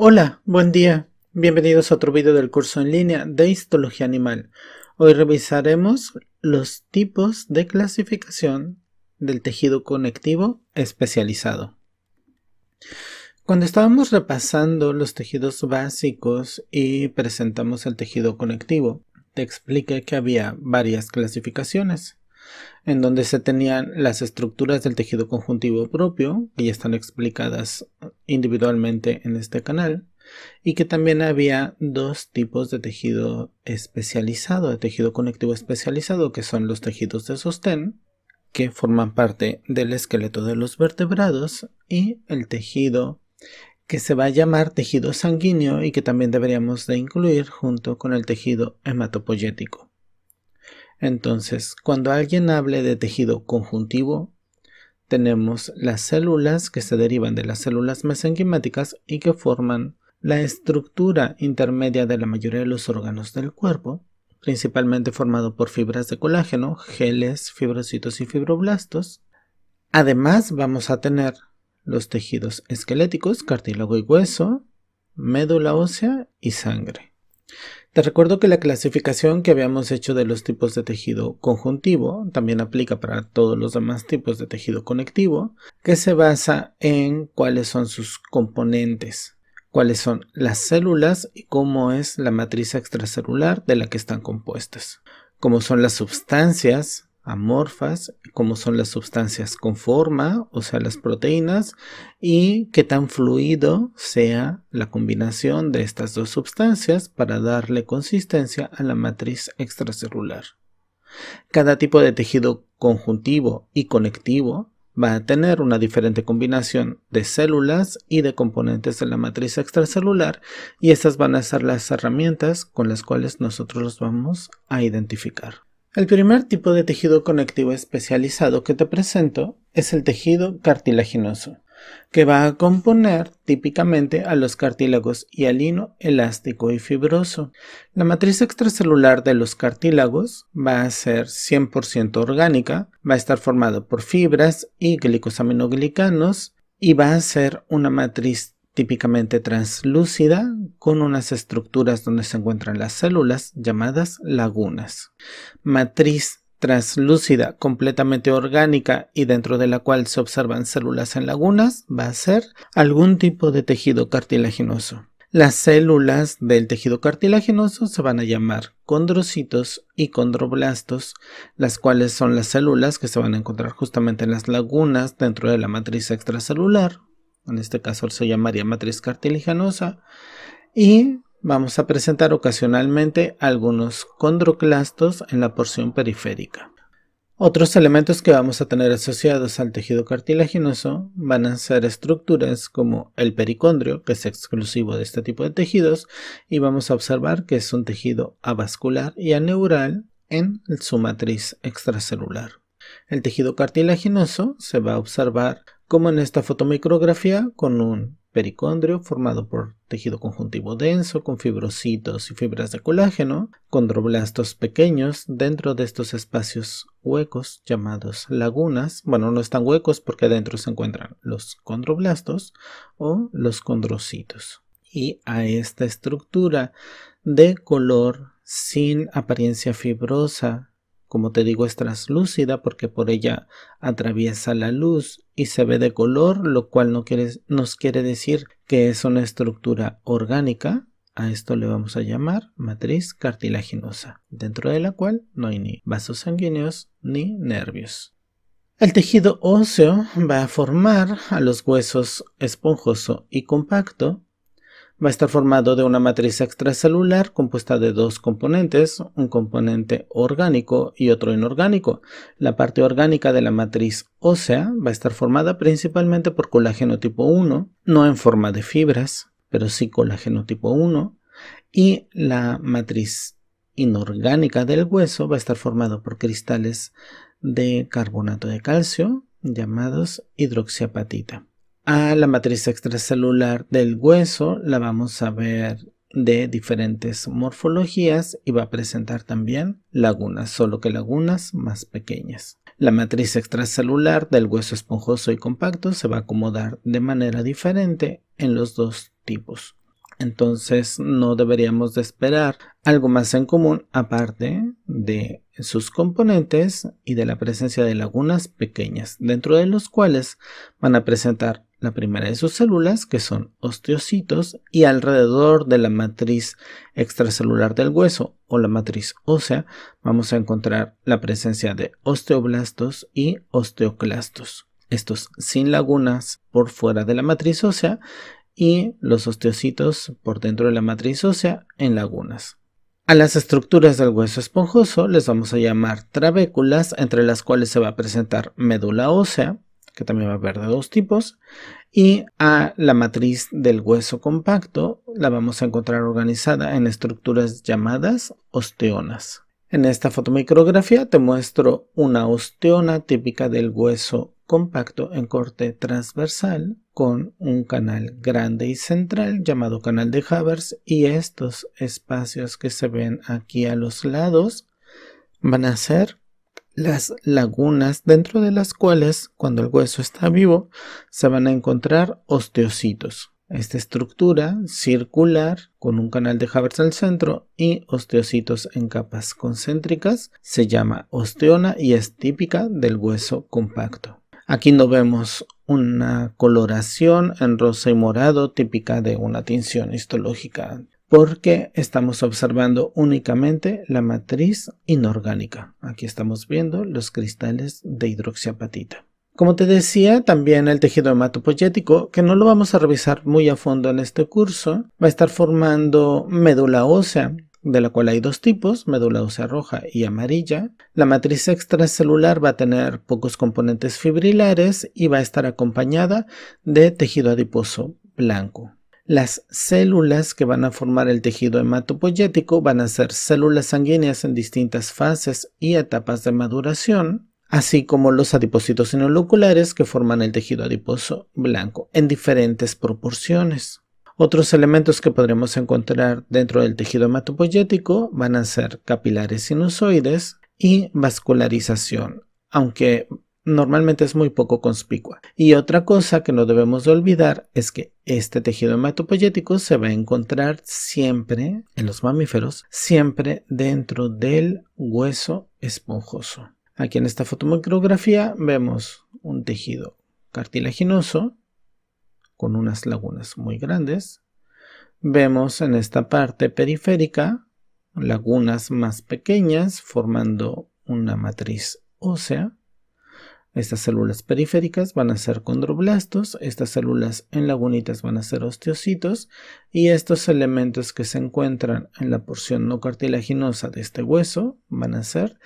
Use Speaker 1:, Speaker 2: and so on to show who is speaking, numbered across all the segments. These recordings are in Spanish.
Speaker 1: Hola, buen día. Bienvenidos a otro video del curso en línea de Histología Animal. Hoy revisaremos los tipos de clasificación del tejido conectivo especializado. Cuando estábamos repasando los tejidos básicos y presentamos el tejido conectivo, te expliqué que había varias clasificaciones en donde se tenían las estructuras del tejido conjuntivo propio, que ya están explicadas individualmente en este canal, y que también había dos tipos de tejido especializado, de tejido conectivo especializado, que son los tejidos de sostén, que forman parte del esqueleto de los vertebrados, y el tejido que se va a llamar tejido sanguíneo y que también deberíamos de incluir junto con el tejido hematopoyético. Entonces, cuando alguien hable de tejido conjuntivo, tenemos las células que se derivan de las células mesenquimáticas y que forman la estructura intermedia de la mayoría de los órganos del cuerpo, principalmente formado por fibras de colágeno, geles, fibrocitos y fibroblastos. Además, vamos a tener los tejidos esqueléticos, cartílago y hueso, médula ósea y sangre. Te recuerdo que la clasificación que habíamos hecho de los tipos de tejido conjuntivo también aplica para todos los demás tipos de tejido conectivo, que se basa en cuáles son sus componentes, cuáles son las células y cómo es la matriz extracelular de la que están compuestas, cómo son las sustancias amorfas, como son las sustancias con forma, o sea, las proteínas, y qué tan fluido sea la combinación de estas dos sustancias para darle consistencia a la matriz extracelular. Cada tipo de tejido conjuntivo y conectivo va a tener una diferente combinación de células y de componentes de la matriz extracelular y estas van a ser las herramientas con las cuales nosotros los vamos a identificar. El primer tipo de tejido conectivo especializado que te presento es el tejido cartilaginoso, que va a componer típicamente a los cartílagos hialino, elástico y fibroso. La matriz extracelular de los cartílagos va a ser 100% orgánica, va a estar formada por fibras y glicosaminoglicanos y va a ser una matriz típicamente translúcida, con unas estructuras donde se encuentran las células llamadas lagunas. Matriz translúcida completamente orgánica y dentro de la cual se observan células en lagunas va a ser algún tipo de tejido cartilaginoso. Las células del tejido cartilaginoso se van a llamar condrocitos y condroblastos, las cuales son las células que se van a encontrar justamente en las lagunas dentro de la matriz extracelular en este caso se llamaría matriz cartilaginosa, y vamos a presentar ocasionalmente algunos condroclastos en la porción periférica. Otros elementos que vamos a tener asociados al tejido cartilaginoso van a ser estructuras como el pericondrio, que es exclusivo de este tipo de tejidos, y vamos a observar que es un tejido avascular y aneural en su matriz extracelular. El tejido cartilaginoso se va a observar como en esta fotomicrografía con un pericondrio formado por tejido conjuntivo denso con fibrocitos y fibras de colágeno, condroblastos pequeños dentro de estos espacios huecos llamados lagunas, bueno no están huecos porque adentro se encuentran los condroblastos o los condrocitos. Y a esta estructura de color sin apariencia fibrosa como te digo, es translúcida porque por ella atraviesa la luz y se ve de color, lo cual nos quiere decir que es una estructura orgánica. A esto le vamos a llamar matriz cartilaginosa, dentro de la cual no hay ni vasos sanguíneos ni nervios. El tejido óseo va a formar a los huesos esponjoso y compacto va a estar formado de una matriz extracelular compuesta de dos componentes, un componente orgánico y otro inorgánico. La parte orgánica de la matriz ósea va a estar formada principalmente por colágeno tipo 1, no en forma de fibras, pero sí colágeno tipo 1, y la matriz inorgánica del hueso va a estar formado por cristales de carbonato de calcio llamados hidroxiapatita a la matriz extracelular del hueso, la vamos a ver de diferentes morfologías y va a presentar también lagunas, solo que lagunas más pequeñas. La matriz extracelular del hueso esponjoso y compacto se va a acomodar de manera diferente en los dos tipos. Entonces no deberíamos de esperar algo más en común aparte de sus componentes y de la presencia de lagunas pequeñas, dentro de los cuales van a presentar la primera de sus células, que son osteocitos, y alrededor de la matriz extracelular del hueso o la matriz ósea, vamos a encontrar la presencia de osteoblastos y osteoclastos. Estos sin lagunas por fuera de la matriz ósea y los osteocitos por dentro de la matriz ósea en lagunas. A las estructuras del hueso esponjoso les vamos a llamar trabéculas, entre las cuales se va a presentar médula ósea, que también va a haber de dos tipos, y a la matriz del hueso compacto la vamos a encontrar organizada en estructuras llamadas osteonas. En esta fotomicrografía te muestro una osteona típica del hueso compacto en corte transversal con un canal grande y central llamado canal de Havers y estos espacios que se ven aquí a los lados van a ser las lagunas dentro de las cuales, cuando el hueso está vivo, se van a encontrar osteocitos. Esta estructura circular con un canal de Havers al centro y osteocitos en capas concéntricas se llama osteona y es típica del hueso compacto. Aquí no vemos una coloración en rosa y morado típica de una tinción histológica porque estamos observando únicamente la matriz inorgánica. Aquí estamos viendo los cristales de hidroxiapatita. Como te decía, también el tejido hematopoyético, que no lo vamos a revisar muy a fondo en este curso, va a estar formando médula ósea, de la cual hay dos tipos, médula ósea roja y amarilla. La matriz extracelular va a tener pocos componentes fibrilares y va a estar acompañada de tejido adiposo blanco. Las células que van a formar el tejido hematopoyético van a ser células sanguíneas en distintas fases y etapas de maduración, así como los adipocitos inoculares que forman el tejido adiposo blanco en diferentes proporciones. Otros elementos que podremos encontrar dentro del tejido hematopoyético van a ser capilares sinusoides y vascularización, aunque normalmente es muy poco conspicua. Y otra cosa que no debemos de olvidar es que este tejido hematopoyético se va a encontrar siempre en los mamíferos, siempre dentro del hueso esponjoso. Aquí en esta fotomicrografía vemos un tejido cartilaginoso con unas lagunas muy grandes. Vemos en esta parte periférica lagunas más pequeñas formando una matriz ósea estas células periféricas van a ser condroblastos, estas células en lagunitas van a ser osteocitos y estos elementos que se encuentran en la porción no cartilaginosa de este hueso van a ser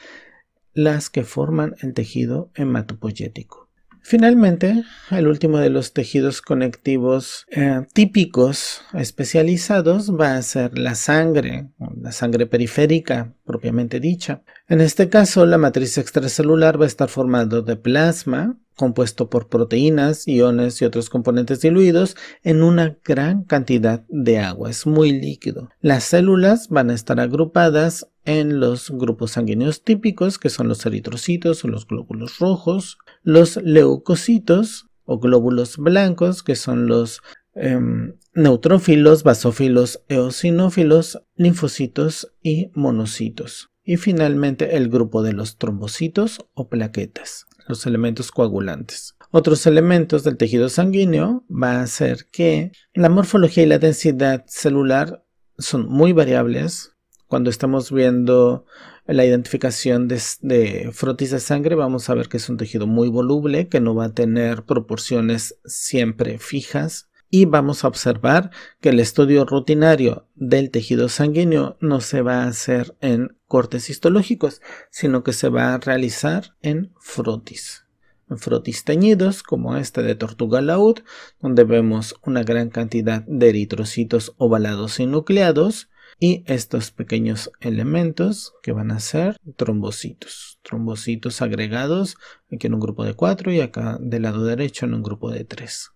Speaker 1: las que forman el tejido hematopoyético. Finalmente, el último de los tejidos conectivos eh, típicos especializados va a ser la sangre, la sangre periférica propiamente dicha. En este caso, la matriz extracelular va a estar formada de plasma, compuesto por proteínas, iones y otros componentes diluidos en una gran cantidad de agua. Es muy líquido. Las células van a estar agrupadas en los grupos sanguíneos típicos, que son los eritrocitos o los glóbulos rojos, los leucocitos o glóbulos blancos, que son los em, neutrófilos, basófilos, eosinófilos, linfocitos y monocitos. Y finalmente el grupo de los trombocitos o plaquetas, los elementos coagulantes. Otros elementos del tejido sanguíneo van a ser que la morfología y la densidad celular son muy variables, cuando estamos viendo la identificación de, frotis de sangre, vamos a ver que es un tejido muy voluble, que no va a tener proporciones siempre fijas. Y vamos a observar que el estudio rutinario del tejido sanguíneo no se va a hacer en cortes histológicos, sino que se va a realizar en frotis En frotis teñidos como este de tortuga laud donde vemos una gran cantidad de eritrocitos ovalados y nucleados, y estos pequeños elementos que van a ser trombocitos, trombocitos agregados aquí en un grupo de 4 y acá del lado derecho en un grupo de 3.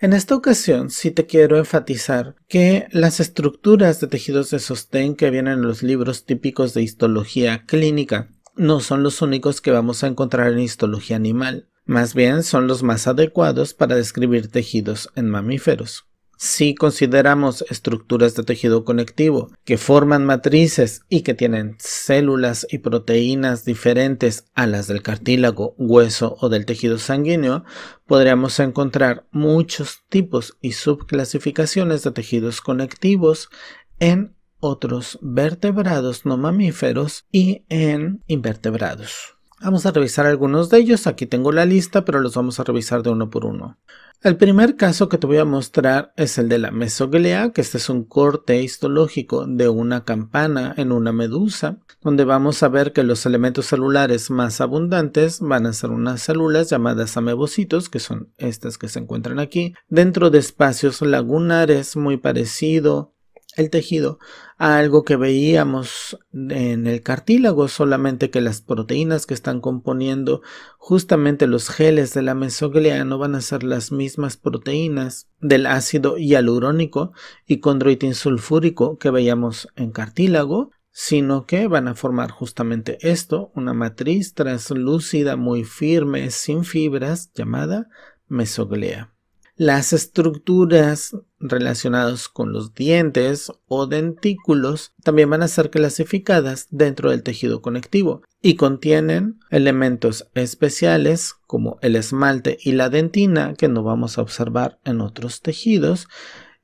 Speaker 1: En esta ocasión sí te quiero enfatizar que las estructuras de tejidos de sostén que vienen en los libros típicos de histología clínica no son los únicos que vamos a encontrar en histología animal, más bien son los más adecuados para describir tejidos en mamíferos si consideramos estructuras de tejido conectivo que forman matrices y que tienen células y proteínas diferentes a las del cartílago, hueso o del tejido sanguíneo, podríamos encontrar muchos tipos y subclasificaciones de tejidos conectivos en otros vertebrados no mamíferos y en invertebrados. Vamos a revisar algunos de ellos, aquí tengo la lista, pero los vamos a revisar de uno por uno. El primer caso que te voy a mostrar es el de la mesoglea, que este es un corte histológico de una campana en una medusa, donde vamos a ver que los elementos celulares más abundantes van a ser unas células llamadas amebocitos, que son estas que se encuentran aquí, dentro de espacios lagunares muy parecido el tejido a algo que veíamos en el cartílago, solamente que las proteínas que están componiendo justamente los geles de la mesoglea no van a ser las mismas proteínas del ácido hialurónico y condroitin sulfúrico que veíamos en cartílago, sino que van a formar justamente esto, una matriz translúcida muy firme, sin fibras, llamada mesoglea las estructuras relacionadas con los dientes o dentículos también van a ser clasificadas dentro del tejido conectivo y contienen elementos especiales como el esmalte y la dentina que no vamos a observar en otros tejidos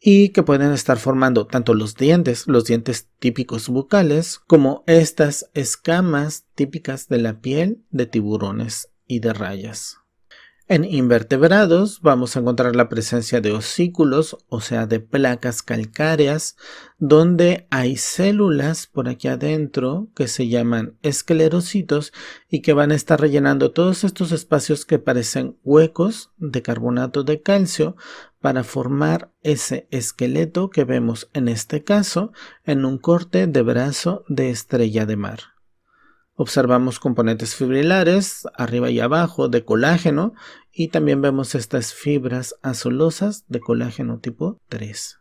Speaker 1: y que pueden estar formando tanto los dientes, los dientes típicos bucales, como estas escamas típicas de la piel de tiburones y de rayas. En invertebrados vamos a encontrar la presencia de osículos, o sea, de placas calcáreas, donde hay células por aquí adentro que se llaman esclerocitos y que van a estar rellenando todos estos espacios que parecen huecos de carbonato de calcio para formar ese esqueleto que vemos en este caso en un corte de brazo de estrella de mar. Observamos componentes fibrilares arriba y abajo de colágeno y también vemos estas fibras azulosas de colágeno tipo 3.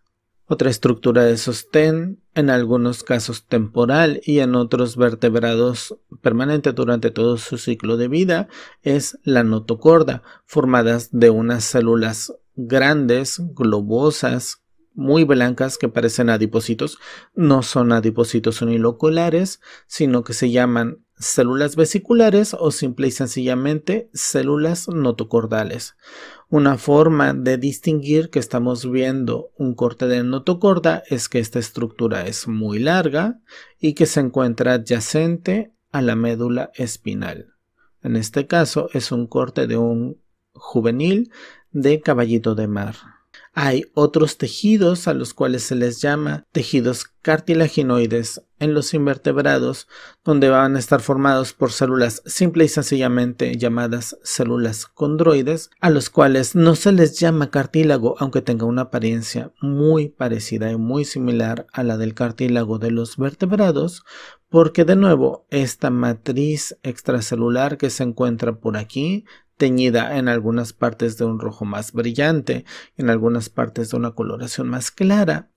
Speaker 1: Otra estructura de sostén, en algunos casos temporal y en otros vertebrados permanente durante todo su ciclo de vida, es la notocorda, formadas de unas células grandes, globosas, muy blancas que parecen adipocitos. No son adipocitos uniloculares, sino que se llaman células vesiculares o simple y sencillamente células notocordales. Una forma de distinguir que estamos viendo un corte de notocorda es que esta estructura es muy larga y que se encuentra adyacente a la médula espinal. En este caso es un corte de un juvenil de caballito de mar. Hay otros tejidos a los cuales se les llama tejidos cartilaginoides en los invertebrados, donde van a estar formados por células simple y sencillamente llamadas células condroides, a los cuales no se les llama cartílago, aunque tenga una apariencia muy parecida y muy similar a la del cartílago de los vertebrados, porque de nuevo esta matriz extracelular que se encuentra por aquí teñida en algunas partes de un rojo más brillante, en algunas partes de una coloración más clara.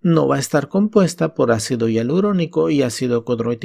Speaker 1: No va a estar compuesta por ácido hialurónico y ácido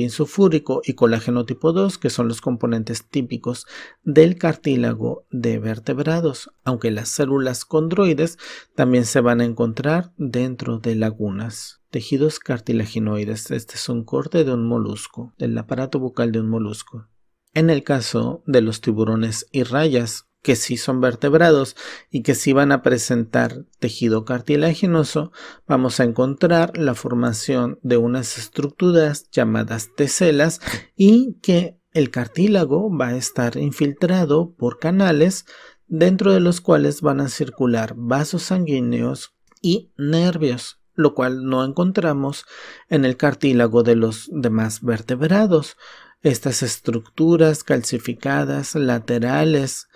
Speaker 1: sulfúrico y colágeno tipo 2, que son los componentes típicos del cartílago de vertebrados, aunque las células condroides también se van a encontrar dentro de lagunas. Tejidos cartilaginoides. Este es un corte de un molusco, del aparato bucal de un molusco en el caso de los tiburones y rayas, que sí son vertebrados y que sí van a presentar tejido cartilaginoso, vamos a encontrar la formación de unas estructuras llamadas teselas y que el cartílago va a estar infiltrado por canales dentro de los cuales van a circular vasos sanguíneos y nervios, lo cual no encontramos en el cartílago de los demás vertebrados estas estructuras calcificadas laterales,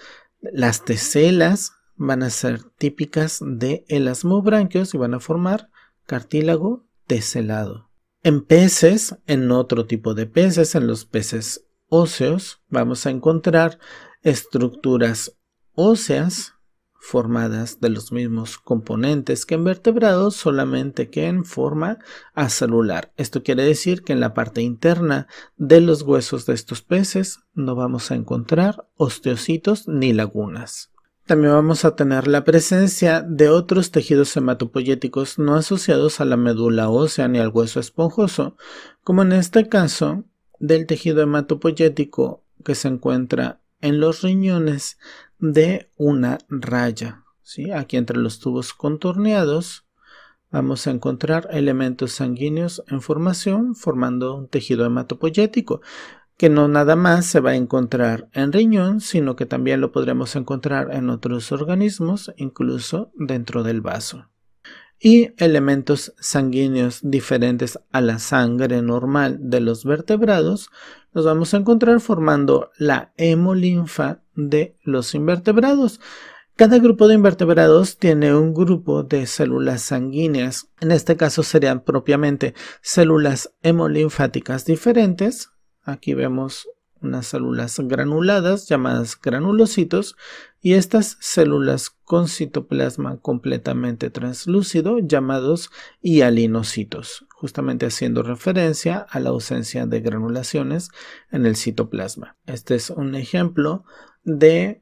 Speaker 1: las teselas, van a ser típicas de elasmobranquios y van a formar cartílago teselado. En peces, en otro tipo de peces, en los peces óseos, vamos a encontrar estructuras óseas formadas de los mismos componentes que en vertebrados, solamente que en forma acelular. Esto quiere decir que en la parte interna de los huesos de estos peces no vamos a encontrar osteocitos ni lagunas. También vamos a tener la presencia de otros tejidos hematopoyéticos no asociados a la médula ósea ni al hueso esponjoso, como en este caso del tejido hematopoyético que se encuentra en los riñones de una raya. ¿sí? Aquí entre los tubos contorneados vamos a encontrar elementos sanguíneos en formación formando un tejido hematopoyético que no nada más se va a encontrar en riñón, sino que también lo podremos encontrar en otros organismos, incluso dentro del vaso. Y elementos sanguíneos diferentes a la sangre normal de los vertebrados, nos vamos a encontrar formando la hemolinfa de los invertebrados. Cada grupo de invertebrados tiene un grupo de células sanguíneas, en este caso serían propiamente células hemolinfáticas diferentes. Aquí vemos unas células granuladas llamadas granulocitos y estas células con citoplasma completamente translúcido llamados hialinocitos justamente haciendo referencia a la ausencia de granulaciones en el citoplasma. Este es un ejemplo de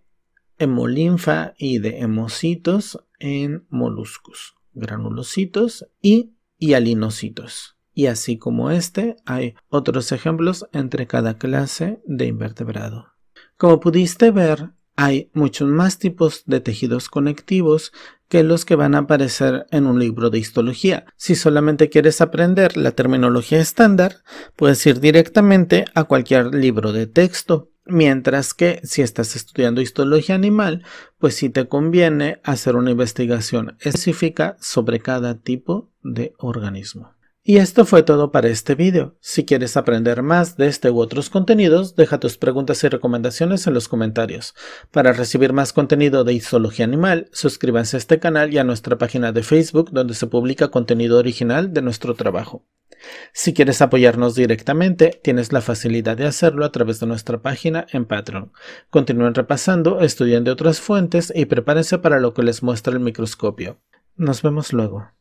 Speaker 1: hemolinfa y de hemocitos en moluscos, granulocitos y hialinocitos. Y así como este, hay otros ejemplos entre cada clase de invertebrado. Como pudiste ver, hay muchos más tipos de tejidos conectivos que los que van a aparecer en un libro de histología. Si solamente quieres aprender la terminología estándar, puedes ir directamente a cualquier libro de texto. Mientras que si estás estudiando histología animal, pues sí te conviene hacer una investigación específica sobre cada tipo de organismo. Y esto fue todo para este video. Si quieres aprender más de este u otros contenidos, deja tus preguntas y recomendaciones en los comentarios. Para recibir más contenido de Zoología Animal, suscríbanse a este canal y a nuestra página de Facebook donde se publica contenido original de nuestro trabajo. Si quieres apoyarnos directamente, tienes la facilidad de hacerlo a través de nuestra página en Patreon. Continúen repasando, estudiando de otras fuentes y prepárense para lo que les muestra el microscopio. Nos vemos luego.